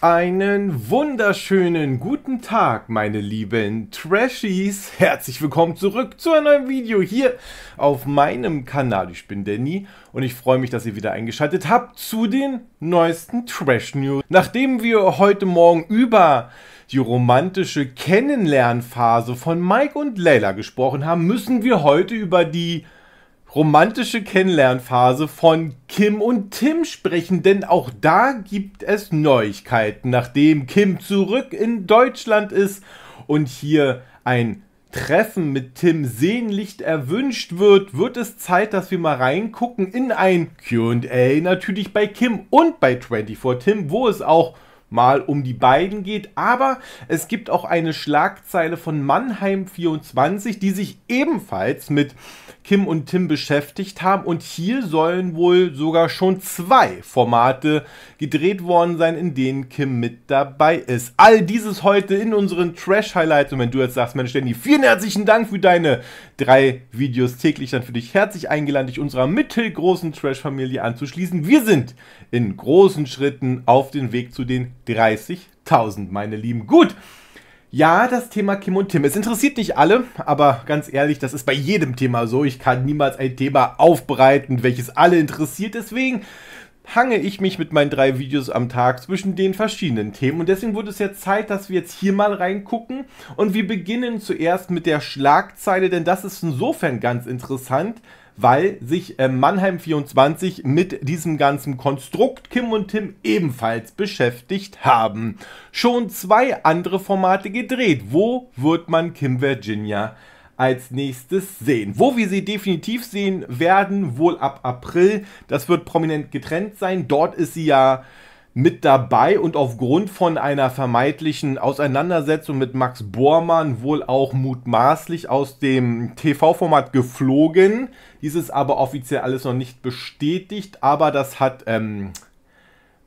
Einen wunderschönen guten Tag, meine lieben Trashies. Herzlich willkommen zurück zu einem neuen Video hier auf meinem Kanal. Ich bin Danny und ich freue mich, dass ihr wieder eingeschaltet habt zu den neuesten Trash News. Nachdem wir heute Morgen über die romantische Kennenlernphase von Mike und Layla gesprochen haben, müssen wir heute über die romantische Kennenlernphase von Kim und Tim sprechen, denn auch da gibt es Neuigkeiten, nachdem Kim zurück in Deutschland ist und hier ein Treffen mit Tim sehnlichst erwünscht wird, wird es Zeit, dass wir mal reingucken in ein QA natürlich bei Kim und bei 24 Tim, wo es auch mal um die beiden geht. Aber es gibt auch eine Schlagzeile von Mannheim 24, die sich ebenfalls mit Kim und Tim beschäftigt haben. Und hier sollen wohl sogar schon zwei Formate gedreht worden sein, in denen Kim mit dabei ist. All dieses heute in unseren Trash-Highlights. Und wenn du jetzt sagst, Mensch, Danny, vielen herzlichen Dank für deine drei Videos täglich, dann für dich herzlich eingeladen, dich unserer mittelgroßen Trash-Familie anzuschließen. Wir sind in großen Schritten auf dem Weg zu den 30.000, meine Lieben. Gut. Ja, das Thema Kim und Tim. Es interessiert nicht alle, aber ganz ehrlich, das ist bei jedem Thema so. Ich kann niemals ein Thema aufbereiten, welches alle interessiert. Deswegen hange ich mich mit meinen drei Videos am Tag zwischen den verschiedenen Themen. Und deswegen wurde es jetzt Zeit, dass wir jetzt hier mal reingucken. Und wir beginnen zuerst mit der Schlagzeile, denn das ist insofern ganz interessant, weil sich äh, Mannheim 24 mit diesem ganzen Konstrukt Kim und Tim ebenfalls beschäftigt haben. Schon zwei andere Formate gedreht. Wo wird man Kim Virginia als nächstes sehen. Wo wir sie definitiv sehen werden, wohl ab April. Das wird prominent getrennt sein. Dort ist sie ja mit dabei und aufgrund von einer vermeintlichen Auseinandersetzung mit Max Bormann wohl auch mutmaßlich aus dem TV-Format geflogen. Dies ist aber offiziell alles noch nicht bestätigt, aber das hat ähm,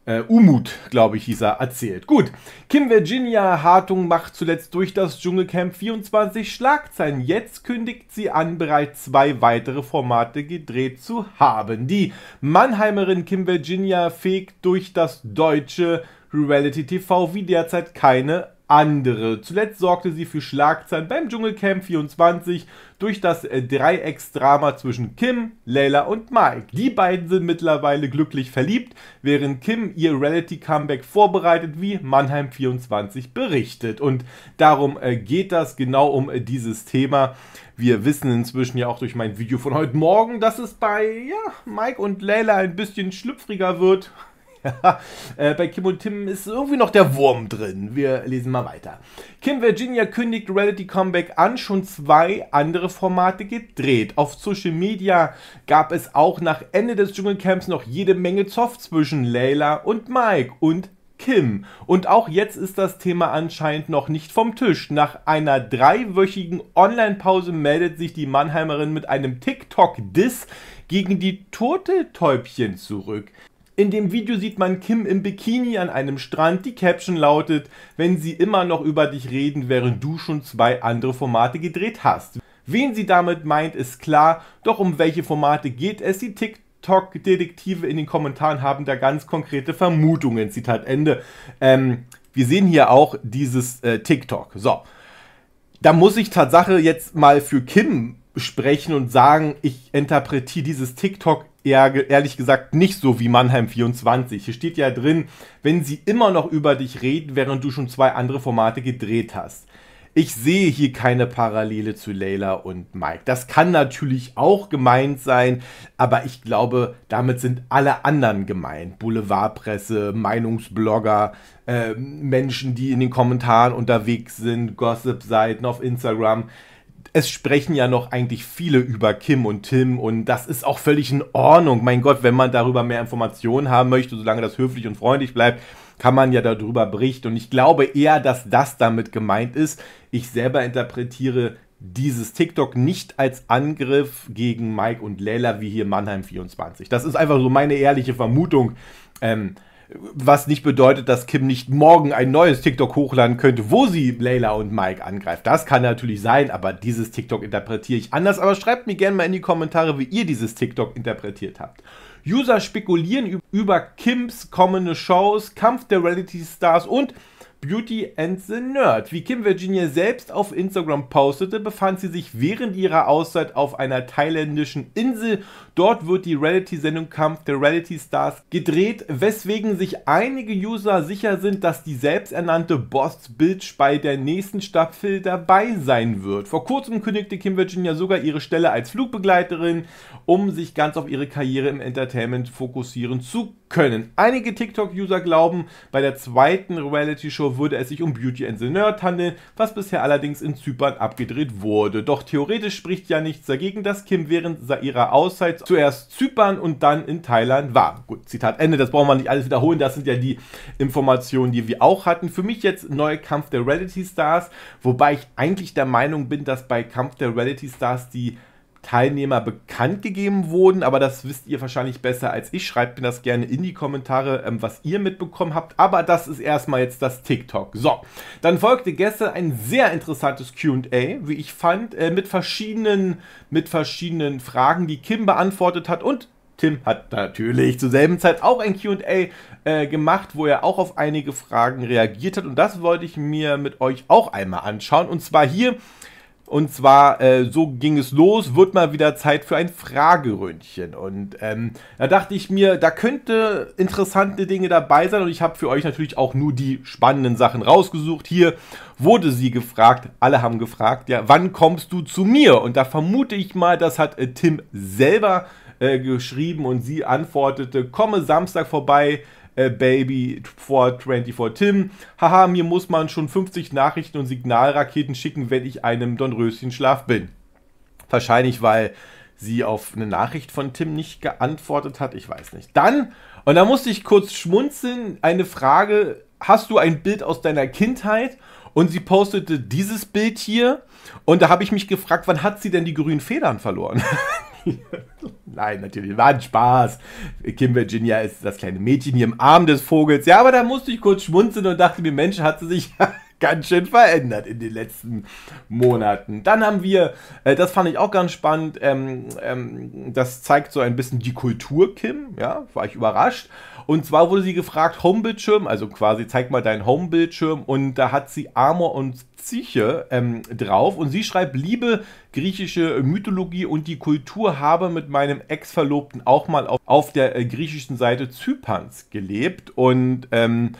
äh, Umut, glaube ich, hieß er, erzählt. Gut, Kim Virginia Hartung macht zuletzt durch das Dschungelcamp 24 Schlagzeilen. Jetzt kündigt sie an, bereits zwei weitere Formate gedreht zu haben. Die Mannheimerin Kim Virginia fegt durch das deutsche Reality TV wie derzeit keine andere. Zuletzt sorgte sie für Schlagzeilen beim Dschungelcamp 24 durch das äh, Dreiecksdrama zwischen Kim, Layla und Mike. Die beiden sind mittlerweile glücklich verliebt, während Kim ihr Reality-Comeback vorbereitet, wie Mannheim 24 berichtet. Und darum äh, geht das genau um äh, dieses Thema. Wir wissen inzwischen ja auch durch mein Video von heute Morgen, dass es bei ja, Mike und Layla ein bisschen schlüpfriger wird. Äh, bei Kim und Tim ist irgendwie noch der Wurm drin. Wir lesen mal weiter. Kim Virginia kündigt Reality Comeback an, schon zwei andere Formate gedreht. Auf Social Media gab es auch nach Ende des Dschungelcamps noch jede Menge Zoff zwischen Layla und Mike und Kim. Und auch jetzt ist das Thema anscheinend noch nicht vom Tisch. Nach einer dreiwöchigen Online-Pause meldet sich die Mannheimerin mit einem TikTok-Diss gegen die Turteltäubchen zurück. In dem Video sieht man Kim im Bikini an einem Strand. Die Caption lautet, wenn sie immer noch über dich reden, während du schon zwei andere Formate gedreht hast. Wen sie damit meint, ist klar, doch um welche Formate geht es? Die TikTok-Detektive in den Kommentaren haben da ganz konkrete Vermutungen. Zitat Ende. Ähm, wir sehen hier auch dieses äh, TikTok. So, da muss ich Tatsache jetzt mal für Kim sprechen und sagen, ich interpretiere dieses TikTok eher, ehrlich gesagt nicht so wie Mannheim 24. Hier steht ja drin, wenn sie immer noch über dich reden, während du schon zwei andere Formate gedreht hast. Ich sehe hier keine Parallele zu Layla und Mike. Das kann natürlich auch gemeint sein, aber ich glaube, damit sind alle anderen gemeint. Boulevardpresse, Meinungsblogger, äh, Menschen, die in den Kommentaren unterwegs sind, Gossip-Seiten auf Instagram es sprechen ja noch eigentlich viele über Kim und Tim und das ist auch völlig in Ordnung. Mein Gott, wenn man darüber mehr Informationen haben möchte, solange das höflich und freundlich bleibt, kann man ja darüber berichten. Und ich glaube eher, dass das damit gemeint ist. Ich selber interpretiere dieses TikTok nicht als Angriff gegen Mike und Leila wie hier Mannheim 24. Das ist einfach so meine ehrliche Vermutung. Ähm, was nicht bedeutet, dass Kim nicht morgen ein neues TikTok hochladen könnte, wo sie Layla und Mike angreift. Das kann natürlich sein, aber dieses TikTok interpretiere ich anders. Aber schreibt mir gerne mal in die Kommentare, wie ihr dieses TikTok interpretiert habt. User spekulieren über Kims kommende Shows, Kampf der Reality Stars und Beauty and the Nerd. Wie Kim Virginia selbst auf Instagram postete, befand sie sich während ihrer Auszeit auf einer thailändischen Insel. Dort wird die Reality-Sendung Kampf der Reality Stars gedreht, weswegen sich einige User sicher sind, dass die selbsternannte Boss Bitch bei der nächsten Staffel dabei sein wird. Vor kurzem kündigte Kim Virginia sogar ihre Stelle als Flugbegleiterin, um sich ganz auf ihre Karriere im Entertainment fokussieren zu können. Einige TikTok-User glauben, bei der zweiten Reality-Show würde es sich um Beauty and the Nerd handeln, was bisher allerdings in Zypern abgedreht wurde. Doch theoretisch spricht ja nichts dagegen, dass Kim während ihrer Auszeit zuerst Zypern und dann in Thailand war. Gut, Zitat Ende, das brauchen wir nicht alles wiederholen, das sind ja die Informationen, die wir auch hatten. Für mich jetzt neuer Kampf der Reality Stars, wobei ich eigentlich der Meinung bin, dass bei Kampf der Reality Stars die Teilnehmer bekannt gegeben wurden, aber das wisst ihr wahrscheinlich besser als ich. Schreibt mir das gerne in die Kommentare, ähm, was ihr mitbekommen habt. Aber das ist erstmal jetzt das TikTok. So, dann folgte gestern ein sehr interessantes QA, wie ich fand, äh, mit, verschiedenen, mit verschiedenen Fragen, die Kim beantwortet hat und Tim hat natürlich zur selben Zeit auch ein QA äh, gemacht, wo er auch auf einige Fragen reagiert hat. Und das wollte ich mir mit euch auch einmal anschauen. Und zwar hier und zwar, äh, so ging es los, wird mal wieder Zeit für ein Frageröntchen. Und ähm, da dachte ich mir, da könnte interessante Dinge dabei sein. Und ich habe für euch natürlich auch nur die spannenden Sachen rausgesucht. Hier wurde sie gefragt, alle haben gefragt, ja, wann kommst du zu mir? Und da vermute ich mal, das hat äh, Tim selber äh, geschrieben und sie antwortete, komme Samstag vorbei, äh, Baby for 24 Tim. Haha, mir muss man schon 50 Nachrichten und Signalraketen schicken, wenn ich einem Dornröschenschlaf bin. Wahrscheinlich, weil sie auf eine Nachricht von Tim nicht geantwortet hat, ich weiß nicht. Dann, und da musste ich kurz schmunzeln, eine Frage, hast du ein Bild aus deiner Kindheit? Und sie postete dieses Bild hier und da habe ich mich gefragt, wann hat sie denn die grünen Federn verloren? Nein, natürlich, war ein Spaß. Kim Virginia ist das kleine Mädchen hier im Arm des Vogels. Ja, aber da musste ich kurz schmunzeln und dachte mir, Mensch, hat sie sich ganz schön verändert in den letzten Monaten. Dann haben wir, äh, das fand ich auch ganz spannend, ähm, ähm, das zeigt so ein bisschen die Kultur, Kim, ja, war ich überrascht. Und zwar wurde sie gefragt, Homebildschirm, also quasi zeig mal deinen Homebildschirm und da hat sie Amor und Psyche ähm, drauf und sie schreibt, liebe griechische Mythologie und die Kultur habe mit meinem Ex-Verlobten auch mal auf, auf der äh, griechischen Seite Zyperns gelebt und ähm,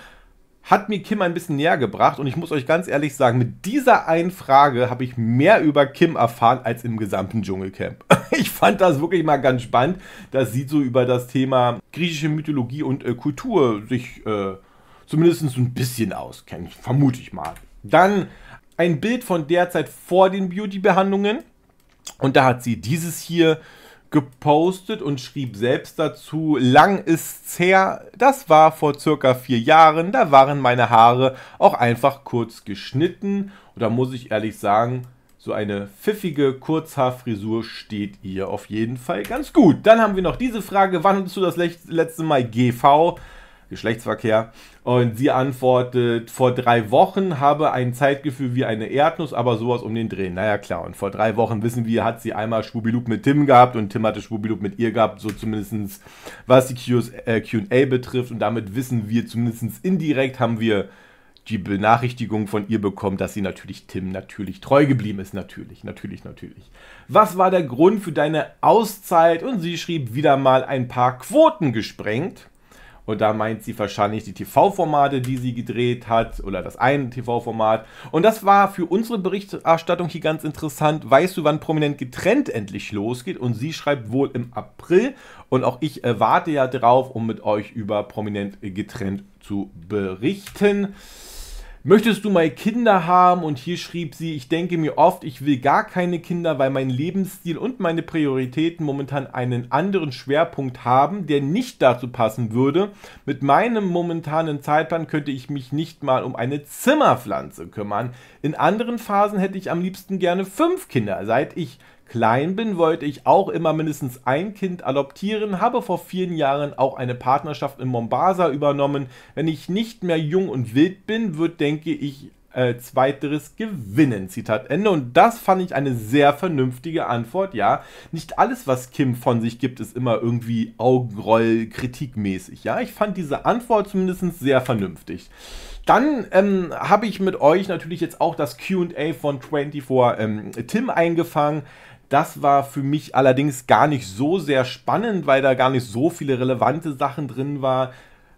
hat mir Kim ein bisschen näher gebracht und ich muss euch ganz ehrlich sagen, mit dieser einen Frage habe ich mehr über Kim erfahren als im gesamten Dschungelcamp. Ich fand das wirklich mal ganz spannend, dass sie so über das Thema griechische Mythologie und äh, Kultur sich äh, zumindest ein bisschen auskennt, vermute ich mal. Dann ein Bild von der Zeit vor den Beauty-Behandlungen und da hat sie dieses hier gepostet und schrieb selbst dazu, lang ist's her, das war vor circa vier Jahren, da waren meine Haare auch einfach kurz geschnitten und da muss ich ehrlich sagen, so eine pfiffige Kurzhaarfrisur steht ihr auf jeden Fall ganz gut. Dann haben wir noch diese Frage, wann hattest du das letzte Mal GV? Geschlechtsverkehr. Und sie antwortet, vor drei Wochen habe ein Zeitgefühl wie eine Erdnuss, aber sowas um den Dreh. Naja, klar. Und vor drei Wochen, wissen wir, hat sie einmal Schwubilup mit Tim gehabt und Tim hatte Schwubilup mit ihr gehabt, so zumindest was die Q&A äh, betrifft. Und damit wissen wir zumindest indirekt, haben wir die Benachrichtigung von ihr bekommen, dass sie natürlich Tim natürlich treu geblieben ist. Natürlich, natürlich, natürlich. Was war der Grund für deine Auszeit? Und sie schrieb wieder mal ein paar Quoten gesprengt. Und da meint sie wahrscheinlich die TV-Formate, die sie gedreht hat oder das eine TV-Format. Und das war für unsere Berichterstattung hier ganz interessant. Weißt du, wann prominent getrennt endlich losgeht? Und sie schreibt wohl im April. Und auch ich warte ja drauf, um mit euch über prominent getrennt zu berichten möchtest du mal Kinder haben? Und hier schrieb sie, ich denke mir oft, ich will gar keine Kinder, weil mein Lebensstil und meine Prioritäten momentan einen anderen Schwerpunkt haben, der nicht dazu passen würde. Mit meinem momentanen Zeitplan könnte ich mich nicht mal um eine Zimmerpflanze kümmern. In anderen Phasen hätte ich am liebsten gerne fünf Kinder. Seit ich klein bin, wollte ich auch immer mindestens ein Kind adoptieren, habe vor vielen Jahren auch eine Partnerschaft in Mombasa übernommen. Wenn ich nicht mehr jung und wild bin, wird, denke ich, äh, zweiteres gewinnen. Zitat Ende. Und das fand ich eine sehr vernünftige Antwort. Ja, nicht alles, was Kim von sich gibt, ist immer irgendwie Augenroll kritikmäßig. Ja, ich fand diese Antwort zumindest sehr vernünftig. Dann ähm, habe ich mit euch natürlich jetzt auch das QA von 24 ähm, Tim eingefangen. Das war für mich allerdings gar nicht so sehr spannend, weil da gar nicht so viele relevante Sachen drin waren.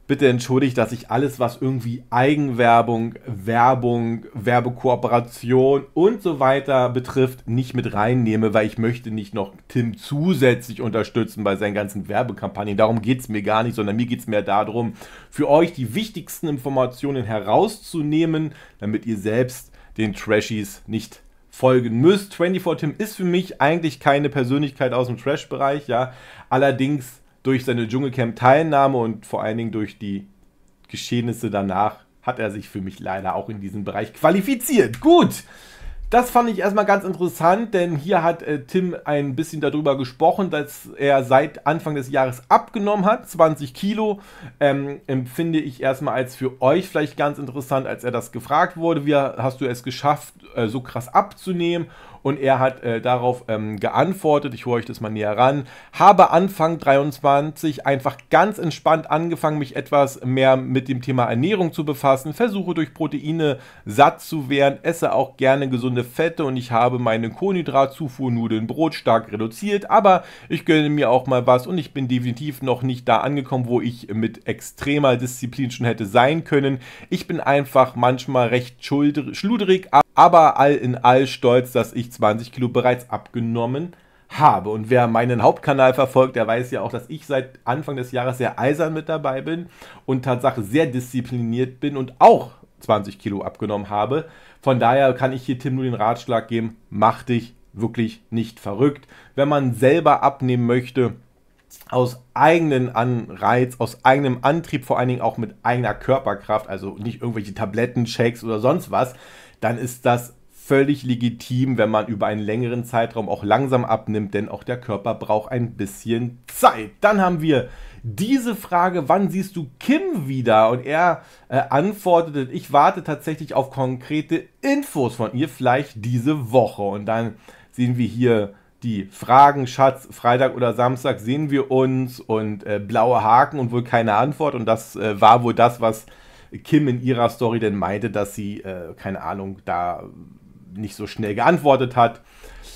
Bitte entschuldigt, dass ich alles, was irgendwie Eigenwerbung, Werbung, Werbekooperation und so weiter betrifft, nicht mit reinnehme, weil ich möchte nicht noch Tim zusätzlich unterstützen bei seinen ganzen Werbekampagnen. Darum geht es mir gar nicht, sondern mir geht es mehr darum, für euch die wichtigsten Informationen herauszunehmen, damit ihr selbst den Trashies nicht folgen müsst. 24 Tim ist für mich eigentlich keine Persönlichkeit aus dem Trash-Bereich, ja. Allerdings durch seine Dschungelcamp-Teilnahme und vor allen Dingen durch die Geschehnisse danach hat er sich für mich leider auch in diesem Bereich qualifiziert. Gut. Das fand ich erstmal ganz interessant, denn hier hat äh, Tim ein bisschen darüber gesprochen, dass er seit Anfang des Jahres abgenommen hat, 20 Kilo. Ähm, empfinde ich erstmal als für euch vielleicht ganz interessant, als er das gefragt wurde, wie hast du es geschafft, äh, so krass abzunehmen? Und er hat äh, darauf ähm, geantwortet, ich hole euch das mal näher ran, habe Anfang 23 einfach ganz entspannt angefangen, mich etwas mehr mit dem Thema Ernährung zu befassen, versuche durch Proteine satt zu werden, esse auch gerne gesunde Fette und ich habe meine Kohlenhydratzufuhr, Nudeln, Brot stark reduziert, aber ich gönne mir auch mal was und ich bin definitiv noch nicht da angekommen, wo ich mit extremer Disziplin schon hätte sein können. Ich bin einfach manchmal recht schludrig, aber all in all stolz, dass ich 20 Kilo bereits abgenommen habe. Und wer meinen Hauptkanal verfolgt, der weiß ja auch, dass ich seit Anfang des Jahres sehr eisern mit dabei bin und Tatsache sehr diszipliniert bin und auch 20 Kilo abgenommen habe. Von daher kann ich hier Tim nur den Ratschlag geben, mach dich wirklich nicht verrückt. Wenn man selber abnehmen möchte, aus eigenem Anreiz, aus eigenem Antrieb, vor allen Dingen auch mit eigener Körperkraft, also nicht irgendwelche Tabletten, Shakes oder sonst was, dann ist das völlig legitim, wenn man über einen längeren Zeitraum auch langsam abnimmt, denn auch der Körper braucht ein bisschen Zeit. Dann haben wir diese Frage, wann siehst du Kim wieder? Und er äh, antwortete, ich warte tatsächlich auf konkrete Infos von ihr, vielleicht diese Woche. Und dann sehen wir hier die Fragen, Schatz, Freitag oder Samstag sehen wir uns und äh, blaue Haken und wohl keine Antwort. Und das äh, war wohl das, was Kim in ihrer Story denn meinte, dass sie, äh, keine Ahnung, da nicht so schnell geantwortet hat.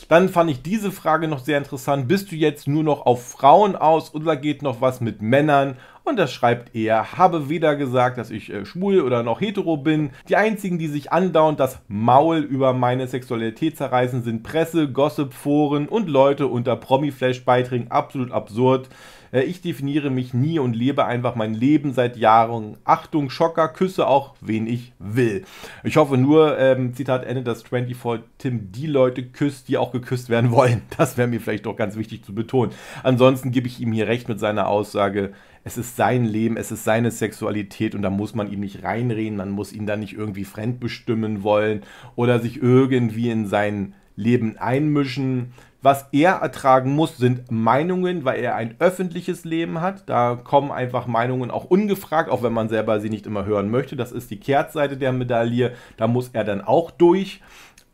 Dann fand ich diese Frage noch sehr interessant. Bist du jetzt nur noch auf Frauen aus oder geht noch was mit Männern? Und da schreibt er, habe weder gesagt, dass ich äh, schwul oder noch hetero bin. Die einzigen, die sich andauernd das Maul über meine Sexualität zerreißen, sind Presse, Gossip, Foren und Leute unter Promi-Flash-Beiträgen. Absolut absurd. Äh, ich definiere mich nie und lebe einfach mein Leben seit Jahren. Achtung, Schocker, küsse auch, wen ich will. Ich hoffe nur, ähm, Zitat Ende, dass 24 Tim die Leute küsst, die auch geküsst werden wollen. Das wäre mir vielleicht doch ganz wichtig zu betonen. Ansonsten gebe ich ihm hier recht mit seiner Aussage, es ist sein Leben, es ist seine Sexualität und da muss man ihm nicht reinreden, man muss ihn da nicht irgendwie fremdbestimmen wollen oder sich irgendwie in sein Leben einmischen. Was er ertragen muss, sind Meinungen, weil er ein öffentliches Leben hat. Da kommen einfach Meinungen auch ungefragt, auch wenn man selber sie nicht immer hören möchte. Das ist die Kehrtseite der Medaille. Da muss er dann auch durch.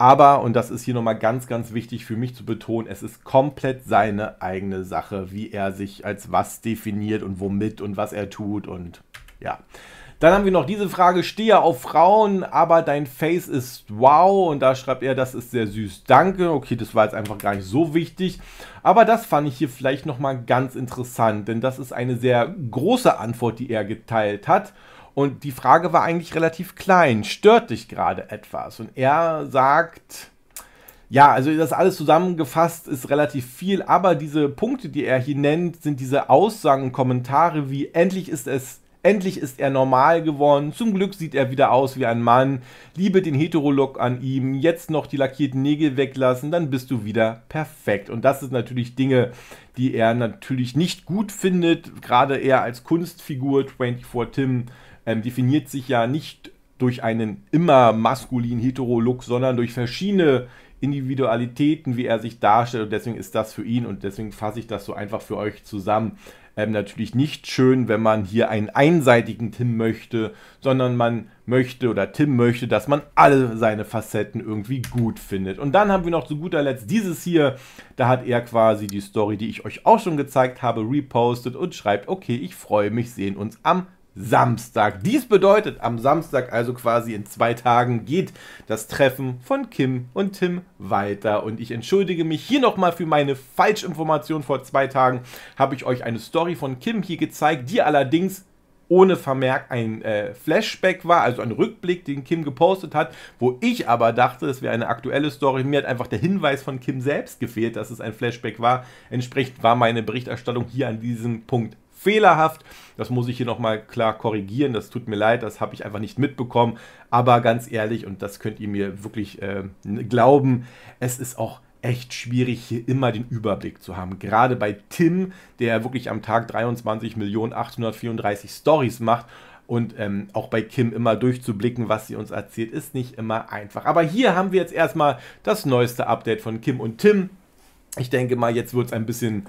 Aber, und das ist hier nochmal ganz, ganz wichtig für mich zu betonen, es ist komplett seine eigene Sache, wie er sich als was definiert und womit und was er tut und ja. Dann haben wir noch diese Frage, stehe auf Frauen, aber dein Face ist wow. Und da schreibt er, das ist sehr süß, danke. Okay, das war jetzt einfach gar nicht so wichtig. Aber das fand ich hier vielleicht nochmal ganz interessant, denn das ist eine sehr große Antwort, die er geteilt hat. Und die Frage war eigentlich relativ klein. Stört dich gerade etwas? Und er sagt, ja, also das alles zusammengefasst ist relativ viel, aber diese Punkte, die er hier nennt, sind diese Aussagen, Kommentare wie endlich ist es Endlich ist er normal geworden. Zum Glück sieht er wieder aus wie ein Mann. Liebe den Heterolog an ihm. Jetzt noch die lackierten Nägel weglassen, dann bist du wieder perfekt. Und das sind natürlich Dinge, die er natürlich nicht gut findet. Gerade er als Kunstfigur 24 Tim ähm, definiert sich ja nicht durch einen immer maskulinen Hetero-Look, sondern durch verschiedene Individualitäten, wie er sich darstellt. Und deswegen ist das für ihn und deswegen fasse ich das so einfach für euch zusammen. Ähm, natürlich nicht schön, wenn man hier einen einseitigen Tim möchte, sondern man möchte oder Tim möchte, dass man alle seine Facetten irgendwie gut findet. Und dann haben wir noch zu guter Letzt dieses hier. Da hat er quasi die Story, die ich euch auch schon gezeigt habe, repostet und schreibt, okay, ich freue mich, sehen uns am Samstag. Dies bedeutet, am Samstag, also quasi in zwei Tagen, geht das Treffen von Kim und Tim weiter. Und ich entschuldige mich hier nochmal für meine Falschinformation. Vor zwei Tagen habe ich euch eine Story von Kim hier gezeigt, die allerdings ohne Vermerk ein äh, Flashback war, also ein Rückblick, den Kim gepostet hat, wo ich aber dachte, es wäre eine aktuelle Story. Mir hat einfach der Hinweis von Kim selbst gefehlt, dass es ein Flashback war. Entsprechend war meine Berichterstattung hier an diesem Punkt fehlerhaft. Das muss ich hier nochmal klar korrigieren. Das tut mir leid, das habe ich einfach nicht mitbekommen. Aber ganz ehrlich, und das könnt ihr mir wirklich äh, glauben, es ist auch echt schwierig, hier immer den Überblick zu haben. Gerade bei Tim, der wirklich am Tag 23.834.000 Stories macht und ähm, auch bei Kim immer durchzublicken, was sie uns erzählt, ist nicht immer einfach. Aber hier haben wir jetzt erstmal das neueste Update von Kim und Tim. Ich denke mal, jetzt wird es ein bisschen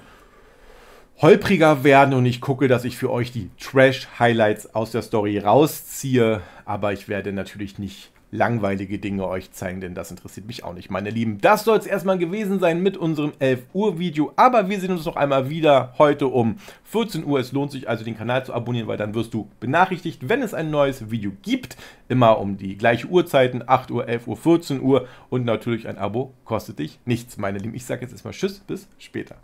holpriger werden und ich gucke, dass ich für euch die Trash-Highlights aus der Story rausziehe. Aber ich werde natürlich nicht langweilige Dinge euch zeigen, denn das interessiert mich auch nicht, meine Lieben. Das soll es erstmal gewesen sein mit unserem 11 Uhr Video, aber wir sehen uns noch einmal wieder heute um 14 Uhr. Es lohnt sich also, den Kanal zu abonnieren, weil dann wirst du benachrichtigt, wenn es ein neues Video gibt. Immer um die gleiche Uhrzeiten, 8 Uhr, 11 Uhr, 14 Uhr und natürlich ein Abo kostet dich nichts, meine Lieben. Ich sage jetzt erstmal Tschüss, bis später.